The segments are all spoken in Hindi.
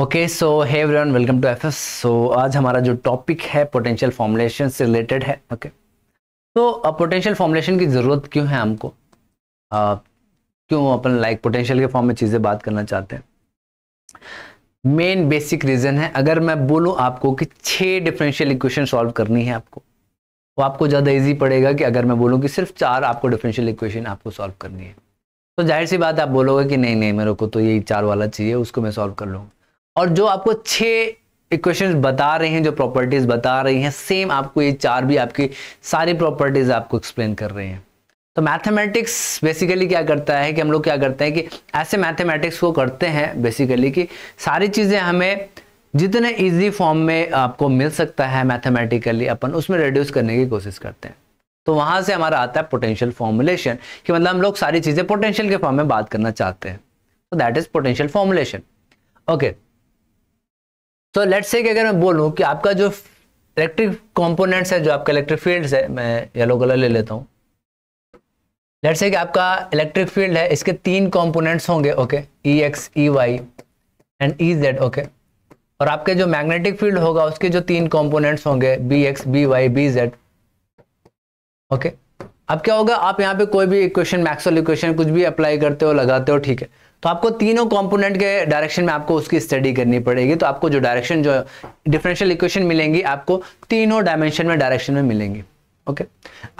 ओके सो है everyone welcome to FS so आज हमारा जो टॉपिक है पोटेंशियल फॉर्मुलेशन से रिलेटेड है ओके तो अब पोटेंशियल फॉर्मुलेशन की ज़रूरत क्यों है हमको uh, क्यों अपन लाइक पोटेंशियल के फॉर्म में चीज़ें बात करना चाहते हैं मेन बेसिक रीज़न है अगर मैं बोलूँ आपको कि छः डिफरेंशियल इक्वेशन सॉल्व करनी है आपको तो आपको ज़्यादा ईजी पड़ेगा कि अगर मैं बोलूँ कि सिर्फ चार आपको डिफरेंशियल इक्वेशन आपको सॉल्व करनी है तो जाहिर सी बात आप बोलोगे कि नहीं नहीं मेरे को तो यही चार वाला चाहिए उसको मैं सॉल्व कर लूँगा और जो आपको छह इक्वेशन बता रहे हैं जो प्रॉपर्टीज बता रही हैं सेम आपको ये चार भी आपकी सारी प्रॉपर्टीज आपको एक्सप्लेन कर रहे हैं तो मैथमेटिक्स बेसिकली क्या करता है कि हम लोग क्या करते हैं कि ऐसे मैथमेटिक्स को करते हैं बेसिकली कि सारी चीज़ें हमें जितने इजी फॉर्म में आपको मिल सकता है मैथमेटिकली अपन उसमें रिड्यूस करने की कोशिश करते हैं तो वहाँ से हमारा आता है पोटेंशियल फॉर्मुलेशन कि मतलब हम लोग सारी चीज़ें पोटेंशियल के फॉर्म में बात करना चाहते हैं तो that is potential formulation okay तो लेट से अगर मैं बोलूँ कि आपका जो इलेक्ट्रिक कंपोनेंट्स है जो आपका इलेक्ट्रिक फील्ड है मैं येलो कलर ले लेता हूँ लेट से आपका इलेक्ट्रिक फील्ड है इसके तीन कॉम्पोनेंट्स होंगे okay E x E y and E z okay और आपके जो मैग्नेटिक फील्ड होगा उसके जो तीन कॉम्पोनेंट्स होंगे B x B y B z okay अब क्या होगा आप यहाँ पे कोई भी इक्वेशन मैक्सवेल इक्वेशन कुछ भी अप्लाई करते हो लगाते हो ठीक है तो आपको तीनों कंपोनेंट के डायरेक्शन में आपको उसकी स्टडी करनी पड़ेगी तो आपको जो डायरेक्शन जो डिफरेंशियल इक्वेशन मिलेंगी आपको तीनों डायमेंशन में डायरेक्शन में मिलेंगी ओके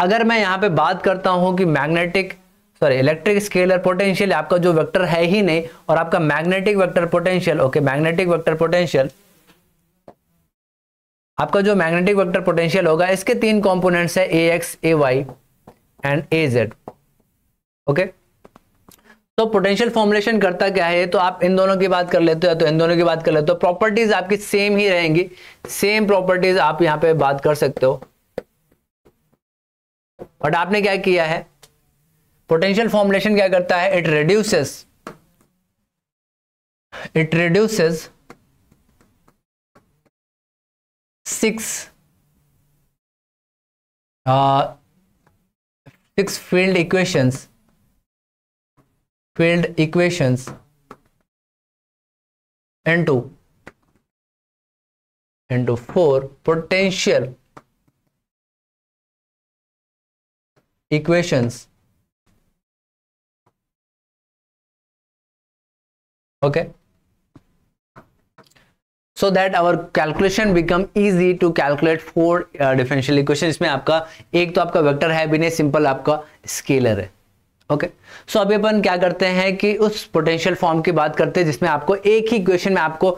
अगर मैं यहाँ पे बात करता हूँ कि magnetic sorry electric scalar potential आपका जो वैक्टर है ही नहीं और आपका magnetic vector potential okay magnetic vector potential आपका जो मैग्नेटिक वेक्टर पोटेंशियल होगा इसके तीन कंपोनेंट्स है A x A y and A z okay तो पोटेंशियल फॉर्मुलेशन करता क्या है तो आप इन दोनों की बात कर लेते हो या तो इन दोनों की बात कर लेते हो प्रॉपर्टीज आपकी सेम ही रहेंगी सेम प्रॉपर्टीज आप यहां पे बात कर सकते हो बट आपने क्या किया है पोटेंशियल फॉर्मुलेशन क्या करता है it reduces it reduces six six field equations field equations into into four potential equations okay so that our calculation become easy to calculate four uh, differential equation इसमें आपका एक तो आपका vector है भी नहीं simple आपका scalar है ओके सो अभी अपन क्या करते हैं कि उस पोटेंशियल फॉर्म की बात करते हैं जिसमें आपको एक ही क्वेश्चन में आपको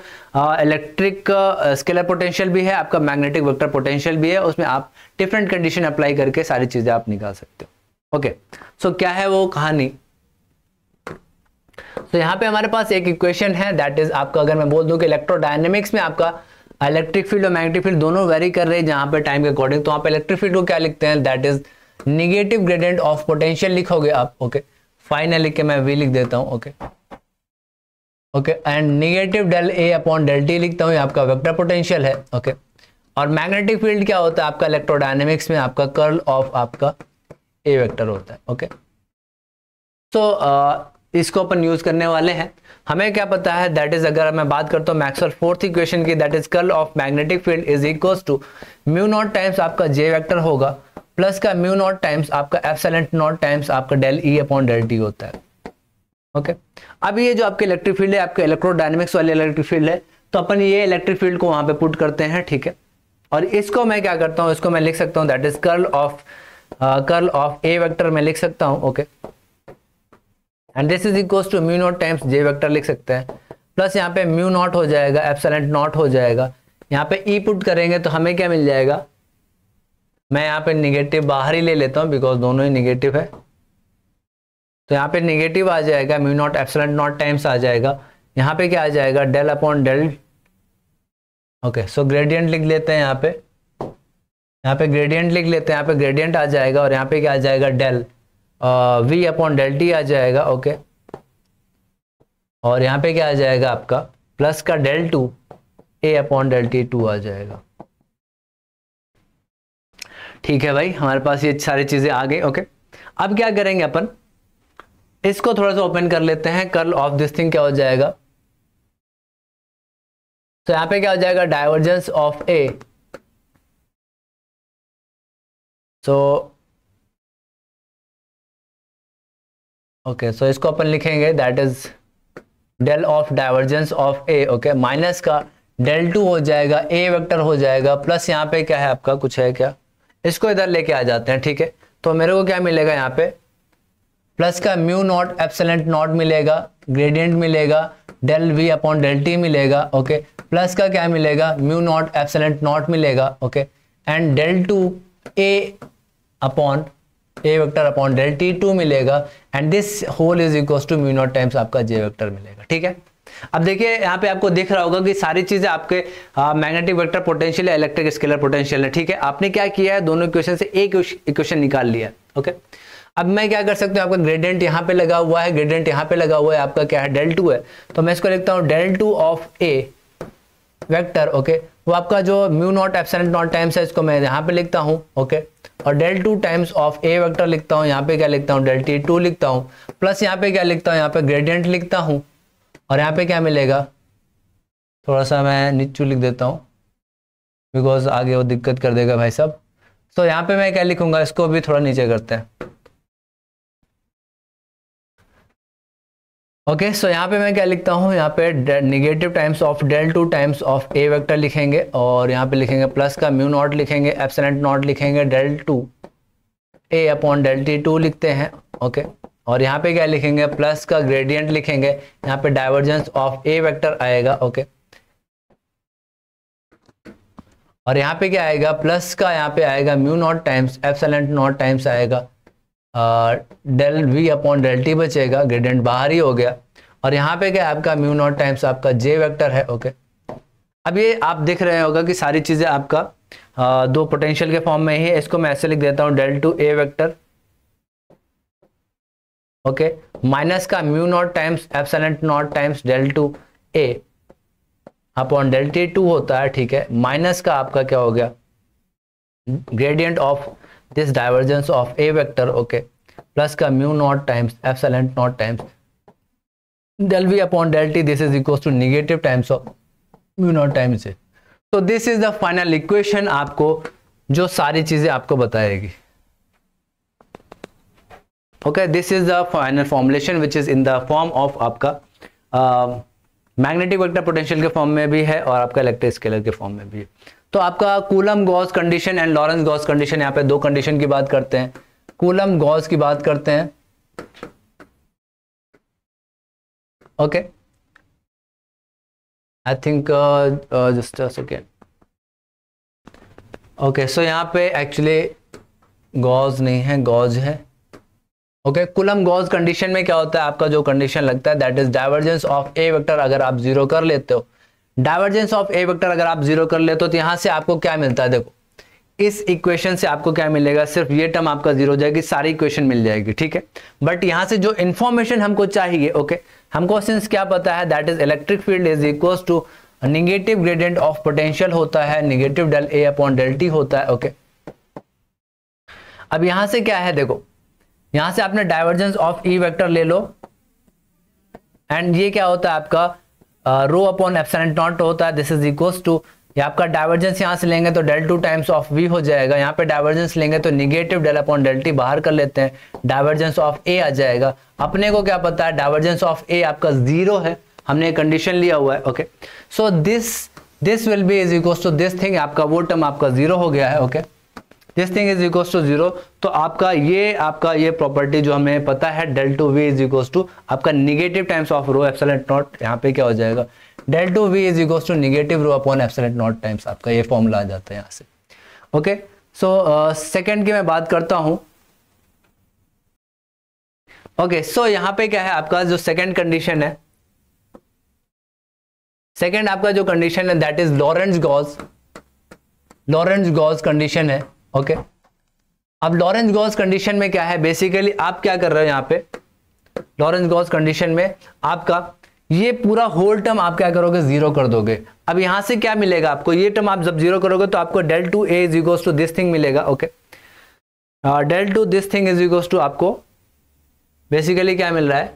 इलेक्ट्रिक स्केलर पोटेंशियल भी है आपका मैग्नेटिक वेक्टर पोटेंशियल भी है उसमें आप डिफरेंट कंडीशन अप्लाई करके सारी चीजें आप निकाल सकते हो ओके सो क्या है वो कहानी तो यहां पे हमारे पास एक इक्वेशन है दैट इज आपका अगर मैं बोल दूं कि इलेक्ट्रोडायनेमिक्स में आपका इलेक्ट्रिक फील्ड और मैग्नेटिक फील्ड दोनों वेरी कर रहे हैं जहां पे टाइम के अकॉर्डिंग तो वहाँ पे इलेक्ट्रिक फील्ड को क्या लिखते हैं that is negative gradient of potential लिखोगे आप ओके फाइनल लिख के मैं वी लिख देता हूं okay okay and negative del A upon del T लिखता हूं आपका वेक्टर पोटेंशियल है ओके okay. और मैग्नेटिक फील्ड क्या होता है आपका इलेक्ट्रोडायनेमिक्स में आपका कर्ल ऑफ आपका ए वेक्टर होता है ओके okay. तो so, uh, इसको अपन यूज करने वाले हैं हमें क्या पता है दैट इज अगर मैं बात करता हूँ मैक्सवेल फोर्थ इक्वेशन की that is curl of magnetic field is equals to mu naught times आपका जे वेक्टर होगा प्लस का म्यू नॉट टाइम्स आपका एफसेलेंट नॉट टाइम्स आपका del E upon del T होता है ओके okay? अब ये जो आपके इलेक्ट्रिक फील्ड है आपके इलेक्ट्रोडाइनमिक्स वाले इलेक्ट्रिक फील्ड है तो अपन ये इलेक्ट्रिक फील्ड को वहां पे पुट करते हैं ठीक है और इसको मैं क्या करता हूँ इसको मैं लिख सकता हूँ that is curl of curl of A vector में लिख सकता हूँ okay and this is equal to mu naught times J vector लिख सकते हैं प्लस यहाँ पे म्यू नॉट हो जाएगा एफसेलेंट नॉट हो जाएगा यहाँ पे ई e पुट करेंगे तो हमें क्या मिल जाएगा मैं यहाँ पे निगेटिव बाहर ही ले लेता हूँ बिकॉज दोनों ही निगेटिव है तो यहाँ पे निगेटिव आ जाएगा mu naught epsilon naught times आ जाएगा यहाँ पे क्या आ जाएगा del upon del okay so gradient लिख लेते हैं यहाँ पे यहाँ पे ग्रेडियंट लिख लेते हैं यहाँ पे ग्रेडियंट आ जाएगा और यहाँ पे क्या आ जाएगा del V upon del T आ जाएगा ओके okay. और यहाँ पे क्या आ जाएगा आपका प्लस का del two A upon del T two आ जाएगा ठीक है भाई हमारे पास ये सारी चीज़ें आ गई ओके अब क्या करेंगे अपन इसको थोड़ा सा ओपन कर लेते हैं कर्ल ऑफ दिस थिंग क्या हो जाएगा तो यहां पे क्या हो जाएगा divergence of A so okay so इसको अपन लिखेंगे that is del of divergence of A okay minus का डेल टू हो जाएगा ए वेक्टर हो जाएगा प्लस यहां पे क्या है आपका कुछ है क्या इसको इधर लेके आ जाते हैं ठीक है तो मेरे को क्या मिलेगा यहाँ पे प्लस का म्यू नॉट एप्सलेंट नॉट मिलेगा ग्रेडियंट मिलेगा del V upon del T मिलेगा ओके प्लस का क्या मिलेगा म्यू नॉट एप्सलेंट नॉट मिलेगा okay and del two A upon A vector upon del T two मिलेगा and this whole is equal to mu naught times आपका जे वेक्टर मिलेगा ठीक है अब देखिए यहाँ पे आपको दिख रहा होगा कि सारी चीजें आपके मैग्नेटिक वेक्टर पोटेंशियल है इलेक्ट्रिक स्केलर पोटेंशियल है ठीक है आपने क्या किया है दोनों इक्वेशन से एक इक्वेशन निकाल लिया ओके अब मैं क्या कर सकता हूँ आपका ग्रेडियंट यहाँ पे लगा हुआ है ग्रेडियंट यहाँ पे लगा हुआ है आपका क्या है डेल टू है तो मैं इसको लिखता हूँ del two of A vector okay वो आपका जो mu naught epsilon naught times है इसको मैं यहाँ पे लिखता हूँ ओके और del two times of A vector लिखता हूँ यहाँ पे क्या लिखता हूँ डेल टी टू लिखता हूँ प्लस यहाँ पे क्या लिखता हूँ यहाँ पे ग्रेडियंट लिखता हूँ और यहाँ पे क्या मिलेगा थोड़ा सा मैं नीचू लिख देता हूँ बिकॉज आगे वो दिक्कत कर देगा भाई साहब तो so, यहाँ पे मैं क्या लिखूंगा इसको भी थोड़ा नीचे करते हैं ओके सो यहाँ पे मैं क्या लिखता हूँ यहाँ पे negative times of del two times of A vector लिखेंगे और यहाँ पे लिखेंगे प्लस का म्यू नॉट लिखेंगे एप्सलेंट नॉट लिखेंगे del two A upon del T two लिखते हैं ओके okay? और यहाँ पे क्या लिखेंगे प्लस का ग्रेडियंट लिखेंगे यहाँ पे डाइवर्जेंस ऑफ ए वेक्टर आएगा ओके और यहाँ पे क्या आएगा प्लस का यहाँ पे आएगा mu naught times epsilon naught times आएगा del V upon del T बचेगा ग्रेडियंट बाहर ही हो गया और यहाँ पे क्या आपका म्यू नॉट टाइम्स आपका जे वैक्टर है ओके अब ये आप देख रहे होगा कि सारी चीज़ें आपका आ, दो पोटेंशियल के फॉर्म में ही है इसको मैं ऐसे लिख देता हूँ del two A vector okay minus का mu naught times epsilon naught times del two A upon del T two होता है ठीक है माइनस का आपका क्या हो गया gradient of this divergence of A vector okay plus का mu naught times epsilon naught times del V upon del T this is equal to negative times of mu mu times times a this is the final equation आपको जो सारी चीजें आपको बताएगी okay this is the final formulation which is in the form of आपका मैग्नेटिक वेक्टर पोटेंशियल के फॉर्म में भी है और आपका इलेक्ट्रिक स्केलर के फॉर्म में भी है तो आपका Coulomb gauge condition and Lorentz gauge condition यहाँ पे दो कंडीशन की बात करते हैं कूलम गॉस की बात करते हैं okay I think just second okay so यहाँ पे एक्चुअली गॉज नहीं है गॉज है ओके कुलम गॉज कंडीशन में क्या होता है आपका जो कंडीशन लगता है that is divergence of A vector अगर आप जीरो कर लेते हो डाइवर्जेंस ऑफ ए वेक्टर अगर आप जीरो कर लेते हो तो यहां से आपको क्या मिलता है देखो इस इक्वेशन से आपको क्या मिलेगा सिर्फ ये टर्म आपका जीरो हो जाएगी सारी इक्वेशन मिल जाएगी ठीक है बट यहां से जो इन्फॉर्मेशन हमको चाहिए ओके हमको सिंस क्या पता है that is electric field is equal to negative gradient of potential होता है negative del A upon del T होता है ओके अब यहां से क्या है देखो यहां से आपने डाइवर्जेंस ऑफ ई वेक्टर ले लो एंड ये क्या होता है आपका रो अपॉन एप्सलेंट नॉट होता है दिस इज इक्वल्स टू आपका डाइवर्जेंस यहाँ से लेंगे तो del two times of V हो जाएगा यहाँ पे डाइवर्जेंस लेंगे तो negative del upon del T बाहर कर लेते हैं डाइवर्जेंस ऑफ ए आ जाएगा अपने को क्या पता है डाइवर्जेंस ऑफ ए आपका जीरो है हमने कंडीशन लिया हुआ है okay so this this will be is equal to this thing आपका वो टर्म आपका जीरो हो गया है okay okay? This thing is equal to zero तो आपका ये आपका ये प्रॉपर्टी जो हमें पता है del two V is equal to आपका negative times of rho epsilon naught यहाँ पे क्या हो जाएगा del two V is equal to negative rho upon epsilon naught times आपका ये फॉर्मूला आ जाता है यहाँ से ओके सो सेकेंड की मैं बात करता हूं ओके सो यहाँ पे क्या है आपका जो सेकेंड कंडीशन है सेकेंड आपका जो कंडीशन है that is Lorentz gauge Lorentz gauge condition है ओके अब लॉरेंस गॉस कंडीशन में क्या है बेसिकली आप क्या कर रहे हो यहां पे लॉरेंस गॉस कंडीशन में आपका ये पूरा होल टर्म आप क्या करोगे जीरो कर दोगे अब यहां से क्या मिलेगा आपको ये टर्म आप जब जीरो करोगे तो आपको del two A is equals to this thing मिलेगा okay del two this thing is equals to आपको बेसिकली क्या मिल रहा है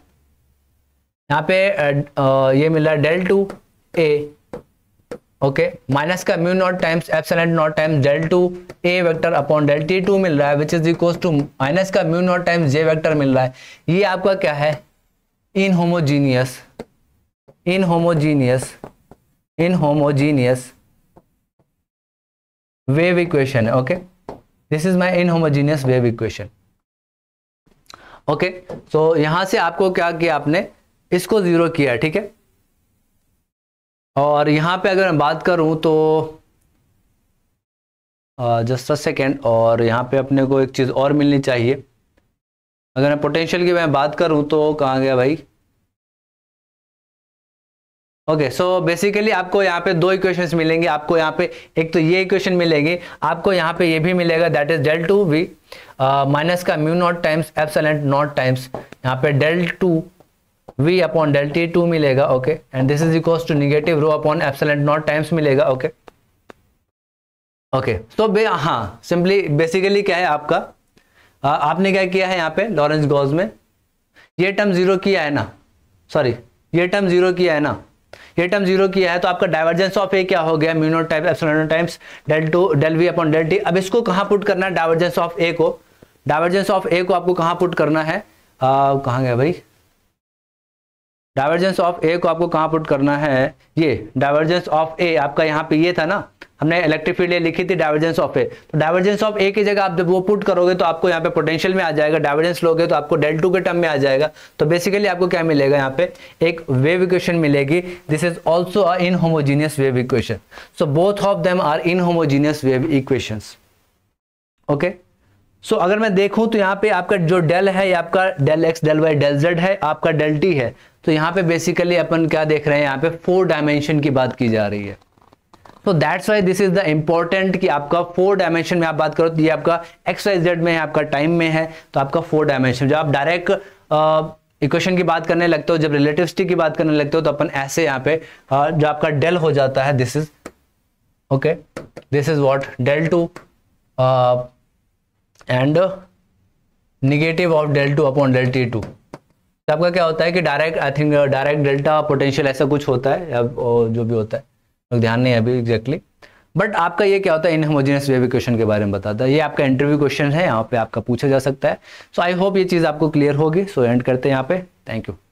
यहां पे uh, uh, ये मिल रहा है del two A okay minus का mu naught times epsilon naught times del two A vector upon del T two मिल रहा है which is equal to minus का mu naught times J vector मिल रहा है ये आपका क्या है in inhomogeneous homogeneous inhomogeneous wave equation है okay this is my inhomogeneous wave equation okay so यहां से आपको क्या किया आपने इसको जीरो किया ठीक है और यहाँ पे अगर मैं बात करूँ तो जस्ट अ सेकेंड और यहाँ पे अपने को एक चीज़ और मिलनी चाहिए अगर मैं पोटेंशियल की मैं बात करूँ तो कहाँ गया भाई ओके सो बेसिकली आपको यहाँ पे दो इक्वेशंस मिलेंगे आपको यहाँ पे एक तो ये इक्वेशन मिलेगी आपको यहाँ पे ये भी मिलेगा that is del two V minus का mu naught times epsilon naught times यहाँ पे del two v upon del T two मिलेगा okay and this is equal to negative rho upon epsilon naught times मिलेगा ओके ओके तो बे हाँ सिंपली बेसिकली क्या है आपका आ, आपने क्या किया है यहाँ पे लॉरेंस गॉज में ये टर्म जीरो किया है ना सॉरी ये टर्म जीरो किया है ना ये टर्म जीरो किया है तो आपका डाइवर्जेंस ऑफ ए क्या हो गया म्यूनो टाइप epsilon times del two del V upon del T अब इसको कहाँ पुट करना है डाइवर्जेंस ऑफ ए को डाइवर्जेंस ऑफ ए को आपको कहाँ पुट करना है कहाँ गया भाई डाइवर्जेंस ऑफ ए को आपको कहाँ पुट करना है ये डाइवर्जेंस ऑफ ए आपका यहाँ पे ये था ना हमने इलेक्ट्रिक फील्ड लिखी थी डाइवर्जेंस ऑफ ए तो डाइवर्जेंस ऑफ ए की जगह आप जब वो पुट करोगे तो आपको यहाँ पे पोटेंशियल में आ जाएगा डाइवर्जेंस लोगे तो आपको डेल टू के टर्म में आ जाएगा तो बेसिकली आपको क्या मिलेगा यहाँ पे एक वेव इक्वेशन मिलेगी this is also a inhomogeneous wave equation so both of them are homogeneous wave equation okay so अगर मैं देखूं तो यहाँ पे आपका जो डेल है आपका del X del Y del Z है आपका डेल टी है तो यहाँ पे बेसिकली अपन क्या देख रहे हैं यहाँ पे फोर डायमेंशन की बात की जा रही है तो that's why this is the important कि आपका फोर डायमेंशन में आप बात करो तो ये आपका एक्स वाई जेड में है आपका टाइम में है तो आपका फोर डायमेंशन जब आप डायरेक्ट इक्वेशन की बात करने लगते हो जब रिलेटिविटी की बात करने लगते हो तो अपन ऐसे यहाँ पे जो आपका डेल हो जाता है this is okay this is what del two and negative of del two upon del T two तो आपका क्या होता है कि direct I think direct delta potential ऐसा कुछ होता है या uh, जो भी होता है तो ध्यान नहीं है अभी एग्जैक्टली बट आपका ये क्या होता है इनहोमोजीनियस वेव इक्वेशन के बारे में बताता है ये आपका इंटरव्यू क्वेश्चन है यहाँ पे आपका पूछा जा सकता है सो आई होप ये चीज़ आपको क्लियर होगी सो एंड करते हैं यहाँ पे थैंक यू